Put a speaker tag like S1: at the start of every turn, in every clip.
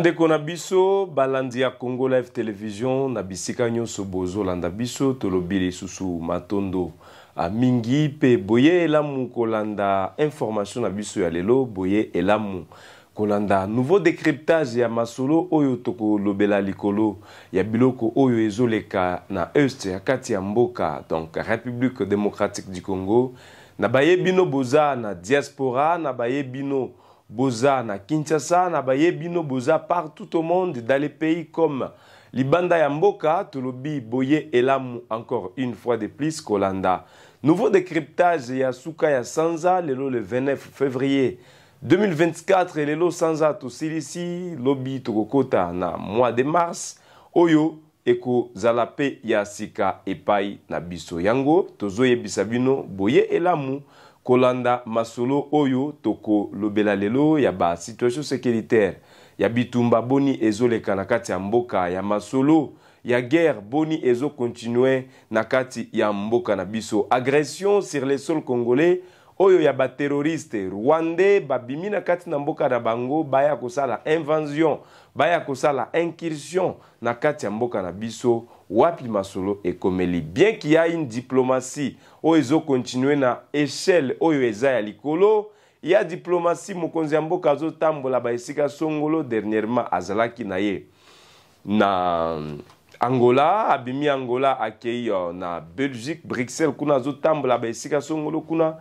S1: ndeko na biso balandi ya congo live television na bisika nyonso bozolanda biso tolobi lisusu matondo mingi mpe boye elamu kolanda information na biso ya lelo boye elamu kolanda nouveau décryptage ya masolo oyo tokolobela likolo ya biloko oyo ezoleka na este ya kati ya mboka donc république démocratique du congo na baye bino boza na diaspora na baye bino boza na kinshasa na bayebi bino boza partout au monde dans les pays comme libanda ya mboka tolobi boye elamu encore une fois de plus kolanda nouveau décryptage ya suka ya sanza lelo le 29 février 2024 lelo sanza tosilisi lobi tokokota na mois de mars oyo ekozala mpe ya sika epai na biso yango tozoyebisa bino boye elamu kolanda masolo oyo Toko, lelo ya situation sécuritaire ya bitumba boni ezoleka na kati ya mboka ya masolo ya guerre boni ezo na kati ya mboka na biso agression sur les sols congolais oyo ya bateroriste rwandais babimi na kati na mboka na bango baya kosala invasion baya kosala incursion na kati ya mboka na biso wapi masolo ekomeli bien kia une diplomatie oyo ezokontinue na echelle oyo eza ya likolo ya diplomasi mokonzi ya mboka azotambola baesika songolo dernièrement azalaki na ye na mm, angola abimi angola akei euh, na belgique bruxelles kuna azotambola baesika songolo kuna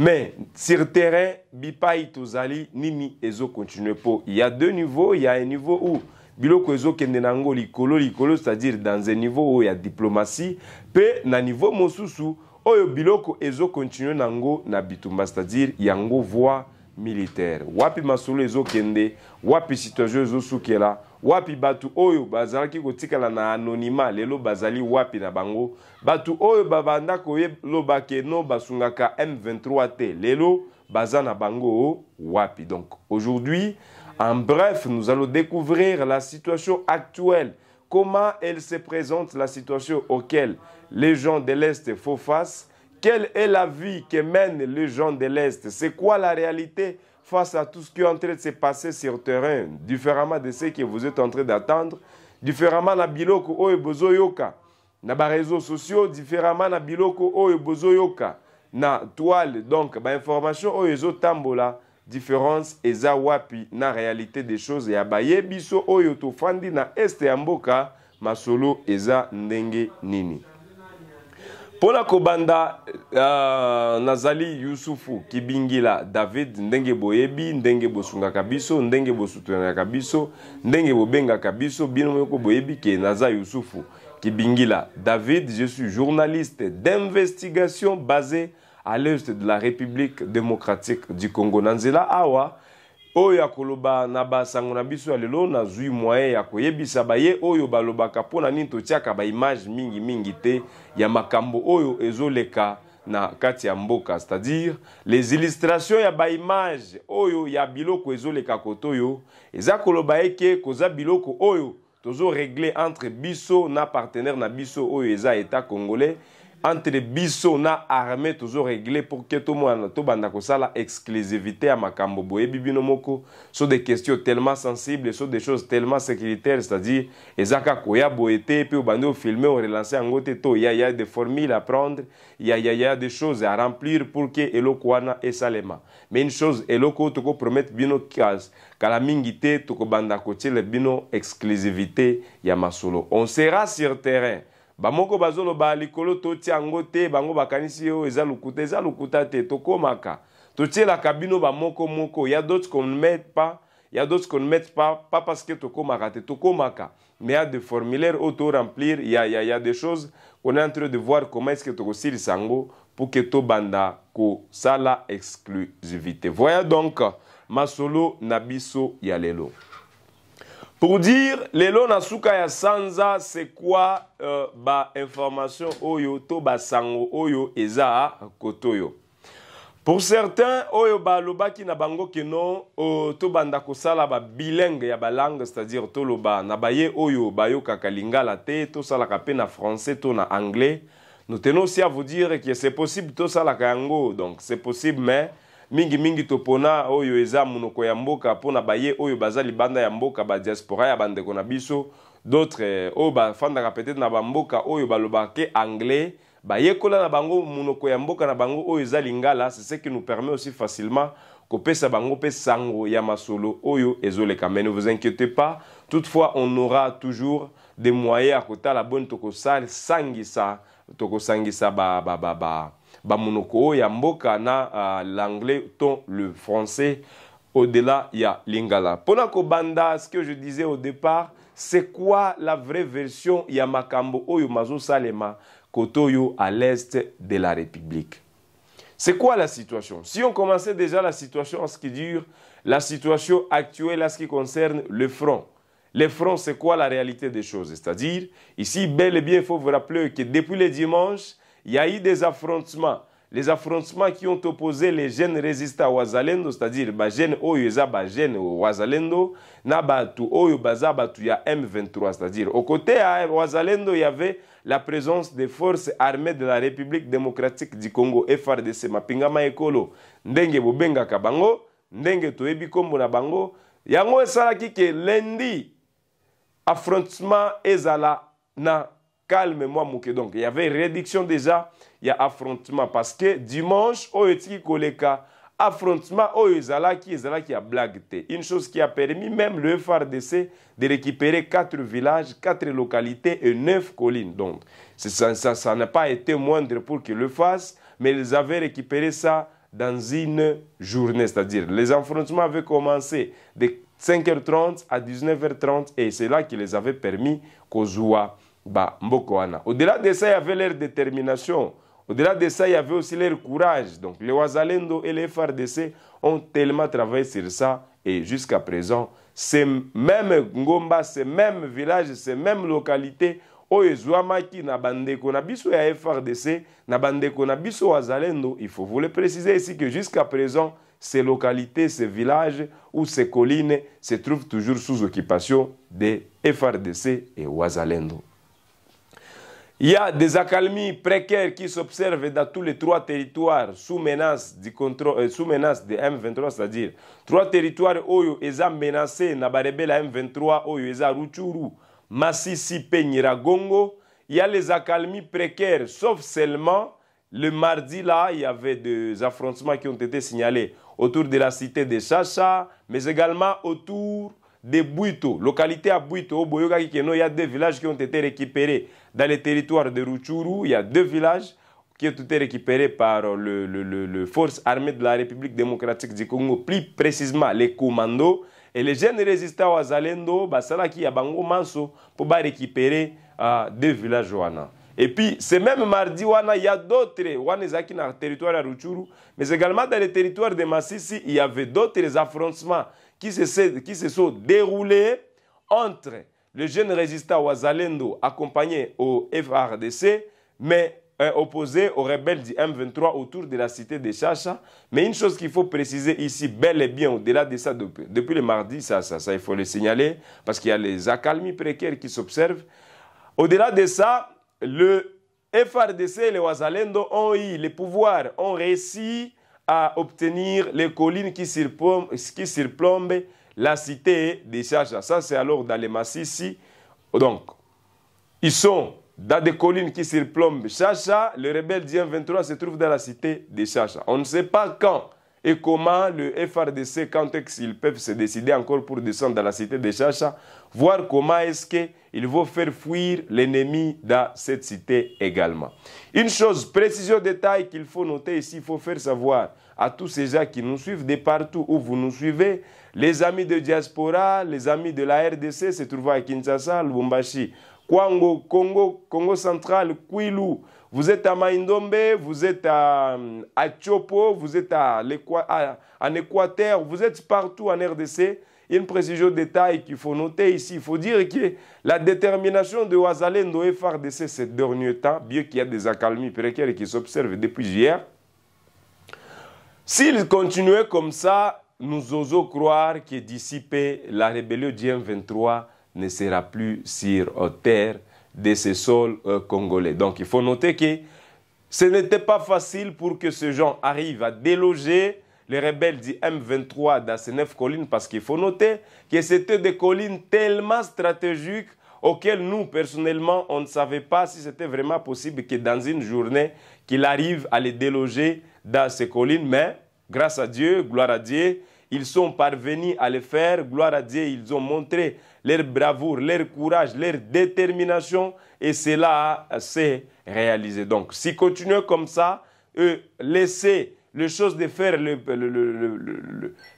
S1: Mais sur terrain, Bipai Tozali, Nini, Ezo continue pas. Il y a deux niveaux. Il y a un niveau où Biloko Ezo Kendenango, Likolo, Likolo, c'est-à-dire dans un niveau où il y a diplomatie, puis na niveau Mosusu, Oyo Biloko Ezo continue Nango, Nabitumba, c'est-à-dire Yango voit. militaire wapi masolo Kende, wapi situation Sukela, wapi batu oyo bazalaki kotikala na anonima, lelo bazali wapi na bango batu oyo babanda lo keno basungaka m23 T lelo bazana na bango wapi donc aujourd'hui en bref nous allons découvrir la situation actuelle comment elle se présente la situation auquel les gens de l'est font face quelle est la vie que mènent les gens de l'Est C'est quoi la réalité face à tout ce qui est en train de se passer sur le terrain, différemment de ce que vous êtes en train d'attendre, différemment de biloko oyo yoka, na les réseaux sociaux, différemment de biloko oyo yoka, na toile, donc Ma information oyo tambola différence eza wapi na réalité des choses ya o oyo fandi na este ya mboka, masolo eza ndenge nini. mpona kobanda uh, nazali yusufu kibingila david ndenge boyebi ndenge bosungaka biso ndenge bosutanaka biso ndenge bobengaka biso bino moko boyebi ke naza yusufu kibingila david je suis journaliste d'investigation basé à l'est de la république démocratique du congo na nzela awa oyo akoloba na basango na biso ya lelo nazwi moyen ya koyebisa baye oyo balobaka mpo na nini totiaka baimage mingimingi te ya makambo oyo ezoleka na kati ya mboka c'est-à-dire les illustrations ya baimage oyo ya biloko ezoleka kote oyo eza koloba eke koza biloko oyo tozoregle entre biso na partenaire na biso oyo eza etat congolais entre biso na armée tozoregle mpo ke tomonana tobanda kosala exclusivité ya makambo boyebi bino moko so de question tellement sensible so de choses tellement sécuritaire c'est-à-dire eza kaka koya boye te mpe obandi ofilme orelance yango te to ya ya de formule à prendre ya ya ya de choses à remplir pour ke eloko wana esalema mais une chose eloko oyo tokopromettre bino kala mingi te tokobanda kotiela bino exclusivité ya masolo on sera sur terrain bamoko bazoloba likolo toti yango te bango bakanisi yo eza lokuta eza lokuta te tokomaka totielaka bino bamoko moko ya d'autres qu'on ne met pas ya d'autres qu'on ne met pas pas parce que tokomaka te tokomaka mais ya de formulaire auto remplir ya, ya, ya des choses qu'on est en train de voir comment est ce que tokosilisa yango pour que tobanda kosala exclusivité voya donc masolo na biso ya lelo pour dire lelo na suka ya sanza c'est quoi euh, ba information oyo to basango oyo eza kotoyo pour certains oyo balobaki na bango ke non oh, tobanda kosala babilingue ya balangue c'est-à-dire toloba na baye oyo bayokaka lingala te tosalaka mpe na français to na anglais nous tenons aussi à vous dire que c'est possible tosalaka yango donc c'est possible mais mingimingi topona oyo eza monoko ya mboka mpona baye oyo baza libanda ya mboka badiaspora ya bandeko na biso d'autres eh, oyo bafandaka peut-être na bamboka oyo balobaka ke anglais bayekola na bango monoko ya mboka na bango oyo eza lingala c'est ce qui nous permet aussi facilement kopesa bango mpe sango ya masolo oyo ezoleka mais ne vous inquiétez pas toutefois on aura toujours des moyens ya kotala boni tokosangisa tokosangisa ba, ba, ba, ba, ba bamunoko y ya mboka na ah, l'anglais le français au-delà ya lingala mpona banda ce que je disais au départ c'est quoi la vraie version ya makambo oyo mazosalema à l'est de la république C'est quoi la situation Si on commençait déjà la situation en ce qui dure, la situation actuelle en ce qui concerne le front. Le front, c'est quoi la réalité des choses C'est-à-dire, ici, bel et bien, il faut vous rappeler que depuis le dimanche, il y a eu des affrontements. Les affrontements qui ont opposé les jeunes résistants wazalendo, c'est-à-dire les jeunes OU, les jeunes wazalendo na batu ya M23, c'est-à-dire au côté à wazalendo, il y avait la présence des forces armées de la République démocratique du Congo FRDC mapingama ekolo ndenge Bobenga kabango ndenge toyebi na bango yango esalaki ke lendi affrontement ezala na calme-moi Donc, il y avait réduction déjà, il y a affrontement. Parce que dimanche, au oh, Koleka, affrontement au oh, Ezalaki, qui a blagué. Une chose qui a permis même le FRDC de récupérer quatre villages, quatre localités et neuf collines. Donc, ça, n'a pas été moindre pour qu'ils le fassent, mais ils avaient récupéré ça dans une journée. C'est-à-dire, les affrontements avaient commencé de 5h30 à 19h30 et c'est là qu'ils les avaient permis qu'aux au-delà de ça, il y avait leur détermination. Au-delà de ça, il y avait aussi leur courage. Donc les Ouazalendo et les FRDC ont tellement travaillé sur ça et jusqu'à présent, ces mêmes Ngomba, ces mêmes villages, ces mêmes localités, où oh, les na il faut vous le préciser ici que jusqu'à présent, ces localités, ces villages ou ces collines se trouvent toujours sous occupation des FRDC et Ouazalendo. Il y a des accalmies précaires qui s'observent dans tous les trois territoires sous menace, du contrôle, de M23, c'est-à-dire trois territoires oyo ont menacé na barebela M23 oyo ont Ruchuru, Masisi pe Gongo. Il y a les accalmies précaires, sauf seulement le mardi là, il y avait des affrontements qui ont été signalés autour de la cité de Chacha, mais également autour de Buito, localité à Buito, il y a deux villages qui ont été récupérés dans les territoires de Ruchuru. Il y a deux villages qui ont été récupérés par le, le, le, Force armée de la République démocratique du Congo, plus précisément les commandos. Et les jeunes résistants à Wazalendo, à Bango Manso, pour récupérer euh, deux villages. Et puis, ce même mardi, il y a d'autres, dans le territoire de Ruchuru, mais également dans le territoire de Massisi, il y avait d'autres affrontements qui se, sont déroulées entre le jeune résistant Wazalendo accompagné au FRDC, mais opposé aux rebelles du M23 autour de la cité de Chacha. Mais une chose qu'il faut préciser ici, bel et bien, au-delà de ça, depuis, le mardi, ça, ça, ça, il faut le signaler, parce qu'il y a les accalmies précaires qui s'observent. Au-delà de ça, le FRDC et les Wazalendo ont eu les pouvoirs ont réussi à obtenir les collines qui surplombent, la cité de Chacha. Ça, c'est alors dans les massifs. Donc, ils sont dans des collines qui surplombent Chacha. Le rebelle d'Ien 23 se trouve dans la cité de Chacha. On ne sait pas quand et comment le FRDC, quand ils peuvent se décider encore pour descendre dans la cité de Chacha, voir comment est-ce qu'ils vont faire fuir l'ennemi dans cette cité également. Une chose, précision, détail qu'il faut noter ici, il faut faire savoir à tous ces gens qui nous suivent de partout où vous nous suivez, les amis de diaspora, les amis de la RDC se trouvent à Kinshasa, Lubumbashi, Kwango, Congo, Congo central, Kwilu, vous êtes à Maindombe, vous êtes à, à vous êtes à, en Équateur, vous êtes partout en RDC. Une précision détail qu'il faut noter ici, il faut dire que la détermination de Ouazalendo et FARDC ces derniers temps, bien qu'il y ait des accalmies précaires qui s'observent depuis hier, S'il continuait comme ça, nous osons croire que dissiper la rébellion du 23 ne sera plus sur terre de ces sols euh, congolais. Donc il faut noter que ce n'était pas facile pour que ces gens arrivent à déloger les rebelles du M23 dans ces neuf collines parce qu'il faut noter que c'était des collines tellement stratégiques auxquelles nous, personnellement, on ne savait pas si c'était vraiment possible que dans une journée, qu'ils arrive à les déloger dans ces collines. Mais grâce à Dieu, gloire à Dieu, ils sont parvenus à le faire. Gloire à Dieu, ils ont montré leur bravoure, leur courage, leur détermination, et cela s'est réalisé. Donc, si continuent comme ça, eux, laisser les choses de faire le,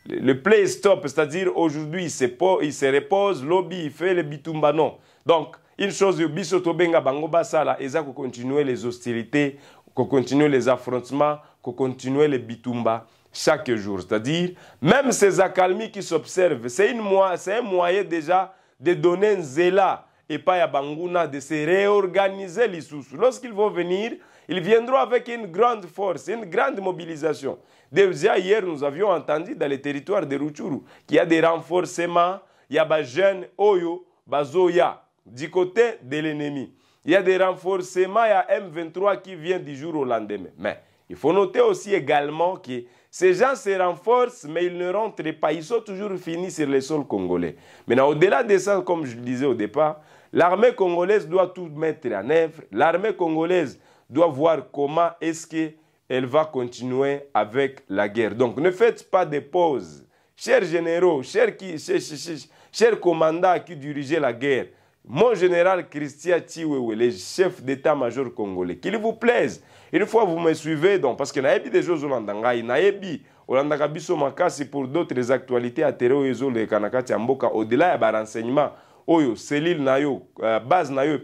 S1: le, play stop, c'est-à-dire aujourd'hui, il, il se repose, lobby, il fait le bitumba, non. Donc, une chose, biso bisotobenga bango basala, et ça, continuer les hostilités, continuer les affrontements, continuer les bitumba chaque jour. C'est-à-dire, même ces accalmies qui s'observent, c'est un moyen déjà de donner un zéla et pas à Banguna de se réorganiser les sous. Lorsqu'ils vont venir, ils viendront avec une grande force, une grande mobilisation. Déjà hier, nous avions entendu dans les territoires de Ruchuru qu'il y a des renforcements, il y a des Oyo, Bazoya, du côté de l'ennemi. Il y a des renforcements, il y a M23 qui vient du jour au lendemain. Mais il faut noter aussi également que ces gens se renforcent, mais ils ne rentrent pas. Ils sont toujours finis sur le sol congolais. Mais au-delà de ça, comme je le disais au départ, l'armée congolaise doit tout mettre en œuvre. L'armée congolaise doit voir comment est-ce qu'elle va continuer avec la guerre. Donc, ne faites pas de pause. Chers généraux, chers, commandants qui dirigeaient la guerre, mon général Christian Tiwewe, le chef d'état-major congolais, qu'il vous plaise. Une fois vous me suivez donc, parce que naibi des choses naébi au olandaka somaka. makasi pour d'autres actualités à terre et le kanakati mboka au-delà ya renseignement. renseignements oyo selile na yo euh, base na yo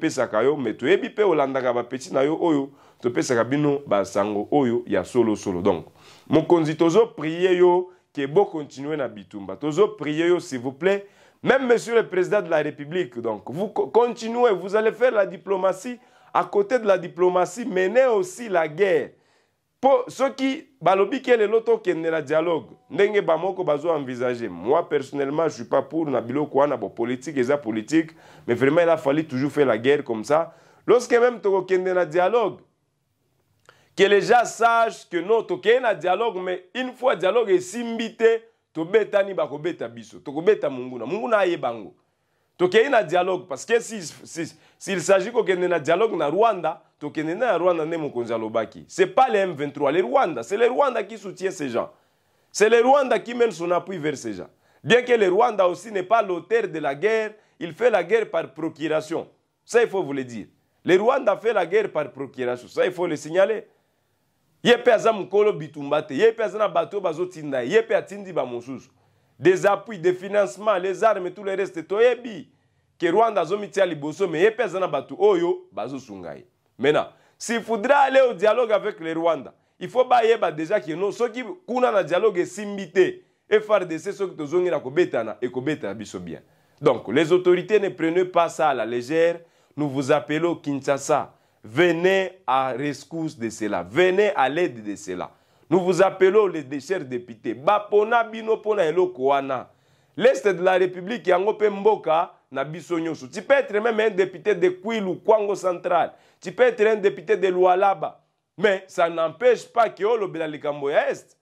S1: mais tu es toyebi au olandaka petit na yo oyo topesaka sakabino basango oyo ya solo. donc mon toujours prier yo Que beau continuer na bitumba prier yo s'il vous plaît même monsieur le président de la République, donc, vous continuez, vous allez faire la diplomatie. À côté de la diplomatie, menez aussi la guerre. Pour ceux qui, balobi qui est loto qui est dialogue, n'engue bamoko bazo envisager. Moi, personnellement, je ne suis pas pour Nabilo quoi bon, hein, politique, et ça, politique, mais vraiment, il a fallu toujours faire la guerre comme ça. Lorsque même tu un dialogue, que les gens sachent que non, tu un dialogue, mais une fois dialogue est imbité, bako beta biso dialogue parce que s'il s'agit de dialogue na rwanda rwanda c'est pas le m23 le rwanda c'est le rwanda qui soutient ces gens c'est le rwanda qui mène son appui vers ces gens bien que le rwanda aussi n'est pas l'auteur de la guerre il fait la guerre par procuration ça il faut vous le dire le rwanda fait la guerre par procuration ça il faut le signaler ye gens qui ont bitumba te ye mpe na bato oyo bazotinda ye ye mpe atindi bamosusu des appuis de financements, les armes tout le reste toyebi ke rwanda azomitia liboso me ye mpe na bato oyo bazosunga ye maintenant s'il faudra aller au dialogue avec le rwanda il faut bayeba déjà ke non soki kuna na dialogue esimbi te frdc soki E ko betana biso bien donc les autorités ne prenez pas ça à la légère nous vous appelons kinshasa Venez à rescousse de cela. Venez à l'aide de cela. Nous vous appelons les déchets députés. Bapona L'Est de la République, yango pe mboka, na de nyonso. Tu peux être même un député de Kwilu, Kwango Central. Tu peux être un député de Lualaba. Mais ça n'empêche pas que olobela likambo Est.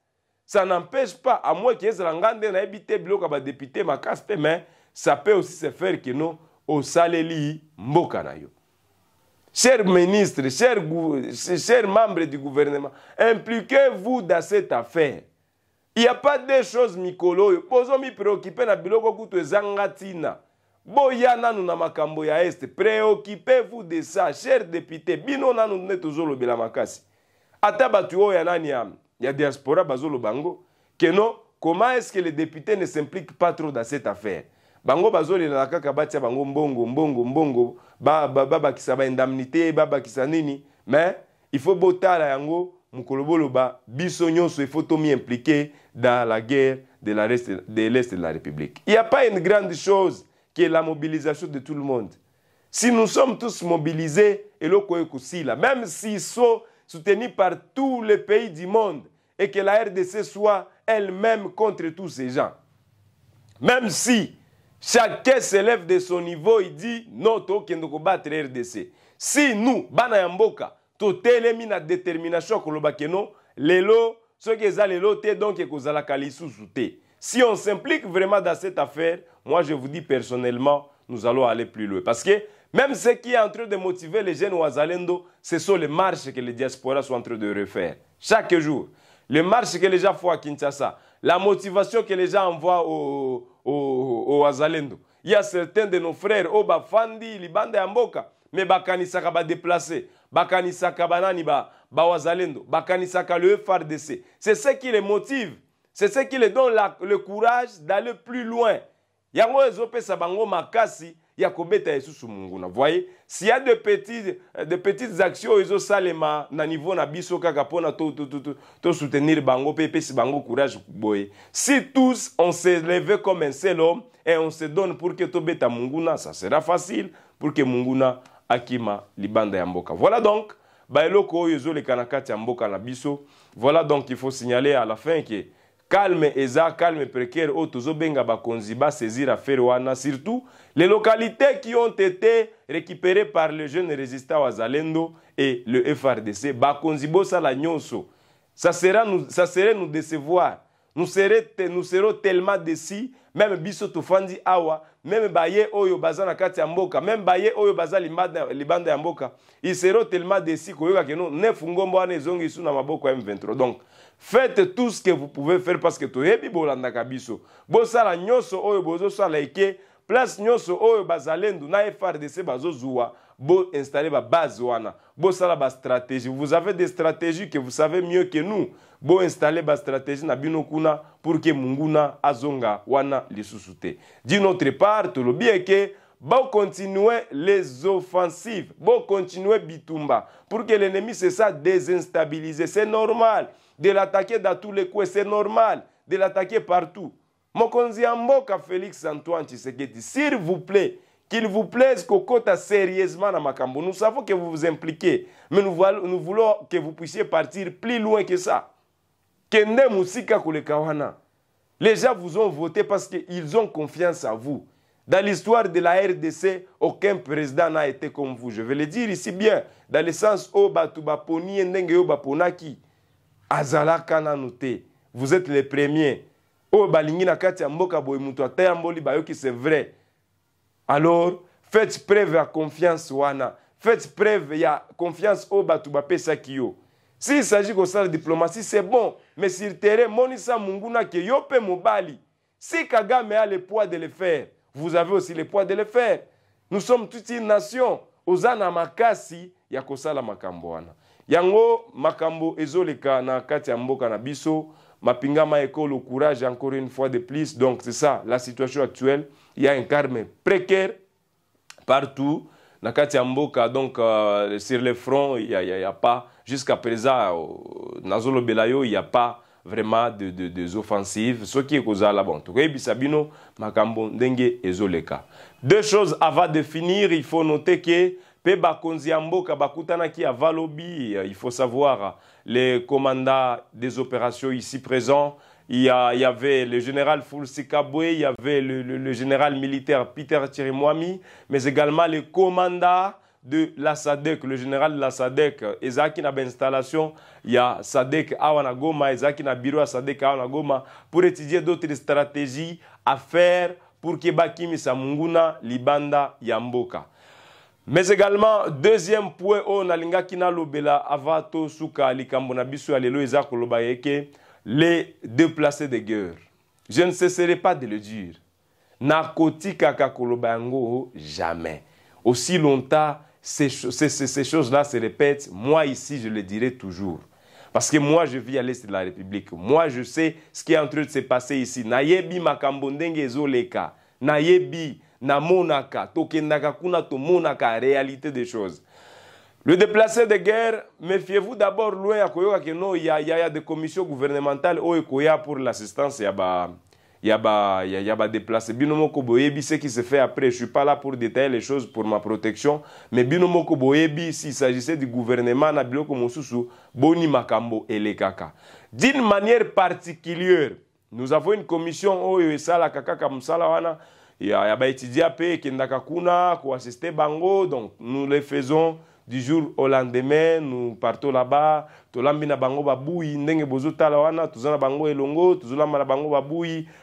S1: Ça n'empêche pas, à moins que Ezrangande na ebite Bloka ba député de pe, mais ça peut aussi se faire que au osaleli mboka na yo. chers ministres, chers, chers membres du gouvernement, impliquez-vous dans cette affaire. Il n'y a pas de choses mikolo. Pozo mi préoccuper na biloko kutu zangatina. Boya nanu na makambo ya est. Préoccupez-vous de ça, chers députés. Bino nanu ne toujours le belamakasi. Ata batu oya nani am. Ya diaspora bazolo bango. Keno, comment est-ce que les députés ne s'impliquent pas trop dans cette affaire? bango na kaka batia bango mbongo mbongo mbongo babakisa ba, ba, baindemnité babakisa nini mais il faut botala yango mukolobolo ba biso nyonso il faut impliqué dans la guerre de l'est de, de la république il n'y a pas une grande chose qui est la mobilisation de tout le monde si nous sommes tous mobilisés eloko là, même s'ils sont soutenus par tous les pays du monde et que la rdc soit elle-même contre tous ces gens même si Chacun s'élève de son niveau, il dit non, tokende battre RDC. Si nous, bana Yamboka, mboka, totelemi na détermination koloba keno, lelo, ce qui est lelo te donc ekozalaka lisusu te. Si on s'implique vraiment dans cette affaire, moi je vous dis personnellement, nous allons aller plus loin parce que même ce qui est en train de motiver les jeunes Ouazalendo, ce sont les marches que les diasporas sont en train de refaire. Chaque jour, les marches que les gens font à Kinshasa, la motivation que les gens envoient au, au, Azalendo. Il y a certains de nos frères, au oh, Bafandi, Libanda et mais bakanisaka ba déplacé, bakanisaka banani ba, ba Bakani le FRDC. C'est ce qui les motive, c'est ce qui les donne le courage d'aller plus loin. Yango sa bango makasi ya esusu yesusu munguna voye siya de petites, de petites actions ezosalema na niveau na biso kaka pona to to, to, to bango pe epesi bango courage boye si tous on se lève comme un seul homme et on se donne pour que tobeta munguna ça sera facile pour que munguna akima libanda ya mboka voilà donc baeloko oyo ezoleka le kati ya mboka na biso voilà donc il faut signaler à la fin que calme eza calme précaire oyo oh, tozobenga bakonzi saisir affaire wana surtout les localités qui ont été récupérées par le jeune résistant wazalendo et le frdc bakonzi la nyonso ça, sera nous, ça serait nous décevoir nous, serait, nous serons tellement décis même biso tofandi awa même baye oyo baza kati mboka même baye oyo baza libanda ya mboka isero tellement si koyoka keno nefu ngombo wana ezongi su na maboko m23 donc faites tout ce que vous pouvez faire parce que toyebi bolandaka biso bosala nyonso oyo bozosala eke place nyonso oyo bazalendu na bazo bazozuwa bo installer ba base wana bo sala ba stratégie vous avez des stratégies que vous savez mieux que nous bo installer ba stratégie na bino pour que munguna azonga wana les te d'une autre part bien que bo continuer les offensives bo continuer bitumba pour que l'ennemi c'est ça désinstabiliser c'est normal de l'attaquer dans tous les coins c'est normal de l'attaquer partout mokonzi dis félix antoine s'il vous plaît qu'il vous plaise Kokota sérieusement dans Makambo. Nous savons que vous vous impliquez, mais nous voulons, que vous puissiez partir plus loin que ça. Kende Musika Les gens vous ont voté parce qu'ils ont confiance en vous. Dans l'histoire de la RDC, aucun président n'a été comme vous. Je vais le dire ici bien, dans le sens où Ndenge Baponaki. Azala Vous êtes les premiers. Oh, c'est vrai alors faites preuve à confiance wana faites preuve ya confiance au bato bapesaki s'il s'agit de la diplomatie c'est bon mais sur terrain monisa munguna ke yo pe mobali si kagame a le poids de le faire vous avez aussi le poids de le faire nous sommes toutes une nation Ozana makasi ya kosala makambo wana yango makambo ezoleka na kati ya mboka na biso ma École au courage encore une fois de plus. Donc c'est ça la situation actuelle. Il y a un carme précaire partout. Nakati Mboka, donc euh, sur le front, il n'y a, pas, jusqu'à présent, euh, Nazolo Belayo, il n'y a pas vraiment de, offensives. Ce qui est causé là, bon, a Makambo, Ndenge Deux choses avant de finir, il faut noter que pe bakonzi ya mboka eh, il faut savoir les commandants des opérations ici présents il y, avait le général Fulsi il y avait le, général militaire Peter Tirimwami, mais également le commandant de la SADEC, le général de la SADEC. installation, il y a SADEC Awanagoma, Ezaki na à SADEC Awanagoma, pour étudier d'autres stratégies à faire pour que Bakimi Samunguna, Libanda, Yamboka mais également deuxième point on oh, na les déplacés de guerre je ne cesserai pas de le dire Narcotique à oh, jamais aussi longtemps ces, choses-là se répètent moi ici je le dirai toujours parce que moi je vis à l'est de la république moi je sais ce qui est en train de se passer ici nayebi makambo ndenge ezoleka nayebi namonaka tokendaka kuna tomonaka réalité des choses le déplacé de guerre méfiez-vous d'abord loin ya koyoka des ya, ya, de commission gouvernementale pour l'assistance ya y ya ba ya, ya ba déplacé bino ce qui se fait après je suis pas là pour détailler les choses pour ma protection mais bino moko boyebi s'il s'agissait du gouvernement na biloko mosusu boni makambo elekaka d'une manière particulière nous avons une commission qui la kaka kamsala wana ya, ya qui mpe kuna bango donc nous le faisons du jour au lendemain nous partons là-bas bango bango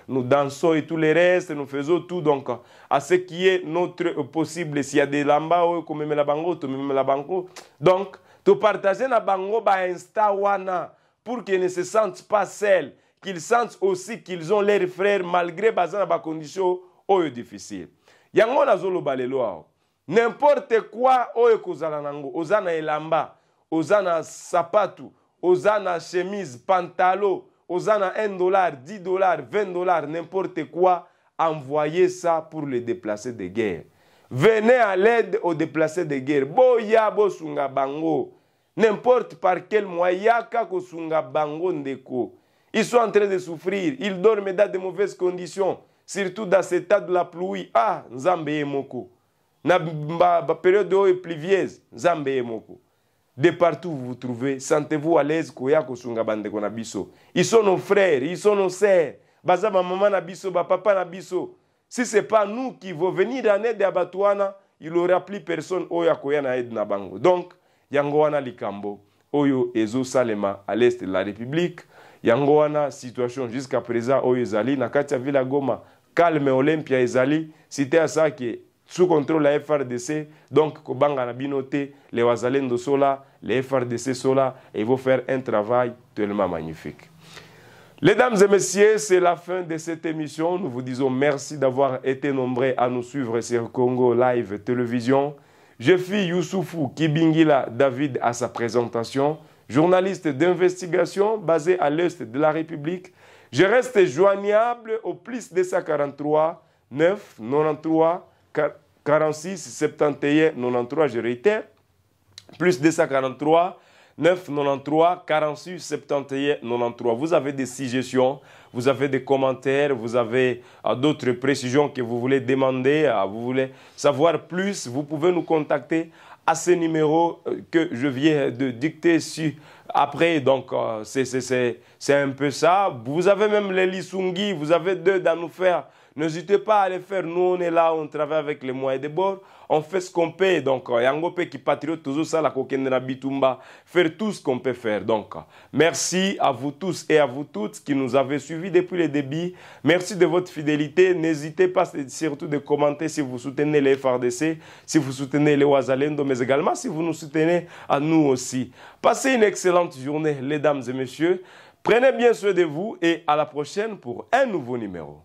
S1: nous dansons et tout le reste nous faisons tout donc à ce qui est notre possible s'il y a des lamba oyo komemela bango tomemela bango donc partager na bango insta wana pour qu'ils ne se sentent pas seuls qu'ils sentent aussi qu'ils ont leurs frères malgré les conditions oyo difficile yango nazoloba lelo awa n'importe quoi oyo ekozala nango oza elamba ozana sapatu oza chemise pantalo ozana na 1 dollar 10 dollars, 20 dollars, n'importe quoi envoyez ça pour les déplacés de guerre venez à l'aide aux déplacés de guerre boya bosunga bango n'importe par quel moyen yaka kosunga bango ndeko ils sont en train de souffrir ils dorment dans de mauvaises conditions surtout dans cet état de la pluie ah nzambe ye moko na baperiode oyo pluvieuse nzambe ye moko de partout vous vous trouvez sentez-vous à l'aise koya kosunga bandeko na biso ils sont nos frères ils sont nos sœurs baza bamama na biso bapapa na biso si c'est pas nous qui vont venir en aide ya bato wana il aura plus personne oyo akoya na aide na bango donc yango wana likambo oyo ezosalema à l'est de la république yango wana situation jusqu'à présent oyo ezali na kati ya ville ya goma calme olympia ezali ça que sous contrôle la frdc donc l'a bino te les de sola les frdc sola et ils vont faire un travail tellement magnifique Mesdames et messieurs, c'est la fin de cette émission. Nous vous disons merci d'avoir été nombreux à nous suivre sur Congo Live Télévision. Je suis Youssoufou Kibingila David à sa présentation, journaliste d'investigation basé à l'est de la République. Je reste joignable au plus 243 9 93 46 71 93, je réitère. Plus 243 9 93 46 71 93. Vous avez des suggestions, vous avez des commentaires, vous avez euh, d'autres précisions que vous voulez demander, euh, vous voulez savoir plus, vous pouvez nous contacter à ces numéros euh, que je viens de dicter sur après, donc, euh, c'est un peu ça. Vous avez même les Lissungi, vous avez deux à nous faire N'hésitez pas à les faire. Nous, on est là, on travaille avec les moyens de bord. On fait ce qu'on peut. Donc, hein. Yangope qui patriote toujours ça, la coquine de la Bitumba. Faire tout ce qu'on peut faire. Donc, hein. merci à vous tous et à vous toutes qui nous avez suivis depuis le début. Merci de votre fidélité. N'hésitez pas surtout de commenter si vous soutenez les FRDC, si vous soutenez les Ouazalendo, mais également si vous nous soutenez à nous aussi. Passez une excellente journée, les dames et messieurs. Prenez bien soin de vous et à la prochaine pour un nouveau numéro.